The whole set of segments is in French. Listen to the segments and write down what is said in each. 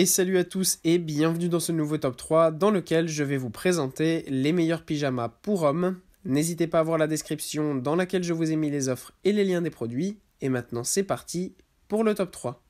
Et salut à tous et bienvenue dans ce nouveau top 3 dans lequel je vais vous présenter les meilleurs pyjamas pour hommes. N'hésitez pas à voir la description dans laquelle je vous ai mis les offres et les liens des produits. Et maintenant c'est parti pour le top 3.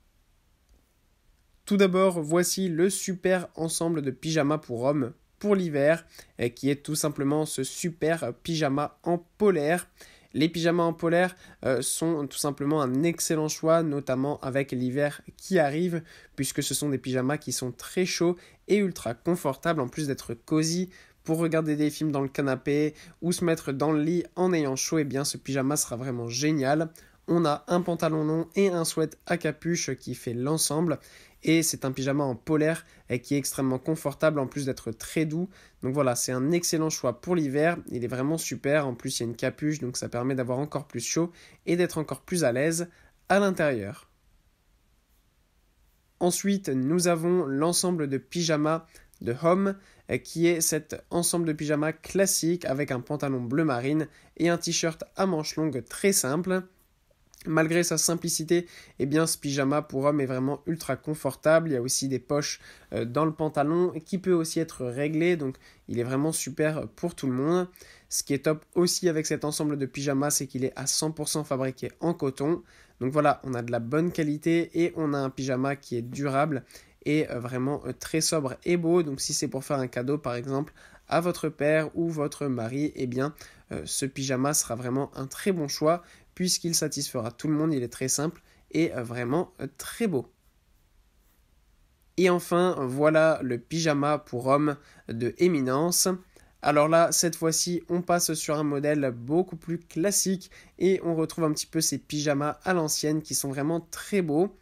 Tout d'abord, voici le super ensemble de pyjamas pour hommes pour l'hiver, eh, qui est tout simplement ce super pyjama en polaire les pyjamas en polaire euh, sont tout simplement un excellent choix, notamment avec l'hiver qui arrive, puisque ce sont des pyjamas qui sont très chauds et ultra confortables, en plus d'être cosy pour regarder des films dans le canapé ou se mettre dans le lit en ayant chaud, et eh bien ce pyjama sera vraiment génial on a un pantalon long et un sweat à capuche qui fait l'ensemble. Et c'est un pyjama en polaire et qui est extrêmement confortable en plus d'être très doux. Donc voilà, c'est un excellent choix pour l'hiver. Il est vraiment super. En plus, il y a une capuche, donc ça permet d'avoir encore plus chaud et d'être encore plus à l'aise à l'intérieur. Ensuite, nous avons l'ensemble de pyjama de Home, euh, qui est cet ensemble de pyjama classique avec un pantalon bleu marine et un t-shirt à manches longues très simple. Malgré sa simplicité, eh bien, ce pyjama pour homme est vraiment ultra confortable. Il y a aussi des poches euh, dans le pantalon qui peut aussi être réglé, donc il est vraiment super pour tout le monde. Ce qui est top aussi avec cet ensemble de pyjamas, c'est qu'il est à 100% fabriqué en coton. Donc voilà, on a de la bonne qualité et on a un pyjama qui est durable et euh, vraiment euh, très sobre et beau. Donc si c'est pour faire un cadeau par exemple à votre père ou votre mari, eh bien ce pyjama sera vraiment un très bon choix puisqu'il satisfera tout le monde, il est très simple et euh, vraiment euh, très beau. Et enfin, voilà le pyjama pour homme de éminence. Alors là, cette fois-ci, on passe sur un modèle beaucoup plus classique et on retrouve un petit peu ces pyjamas à l'ancienne qui sont vraiment très beaux.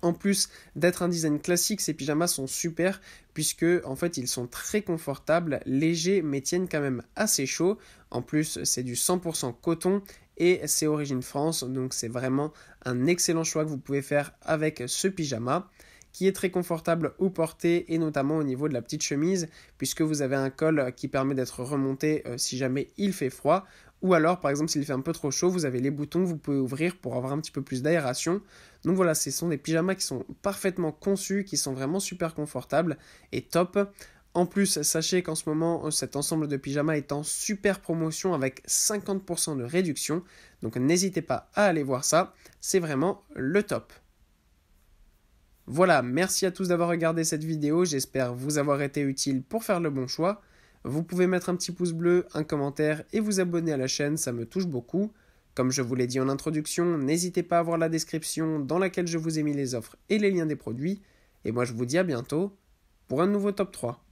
En plus d'être un design classique, ces pyjamas sont super puisque en fait ils sont très confortables, légers mais tiennent quand même assez chaud. En plus c'est du 100% coton et c'est Origine France, donc c'est vraiment un excellent choix que vous pouvez faire avec ce pyjama qui est très confortable au porté et notamment au niveau de la petite chemise puisque vous avez un col qui permet d'être remonté euh, si jamais il fait froid ou alors par exemple s'il fait un peu trop chaud vous avez les boutons que vous pouvez ouvrir pour avoir un petit peu plus d'aération donc voilà ce sont des pyjamas qui sont parfaitement conçus qui sont vraiment super confortables et top en plus, sachez qu'en ce moment, euh, cet ensemble de pyjamas est en super promotion avec 50% de réduction. Donc n'hésitez pas à aller voir ça. C'est vraiment le top. Voilà, merci à tous d'avoir regardé cette vidéo. J'espère vous avoir été utile pour faire le bon choix. Vous pouvez mettre un petit pouce bleu, un commentaire et vous abonner à la chaîne, ça me touche beaucoup. Comme je vous l'ai dit en introduction, n'hésitez pas à voir la description dans laquelle je vous ai mis les offres et les liens des produits. Et moi je vous dis à bientôt pour un nouveau top 3.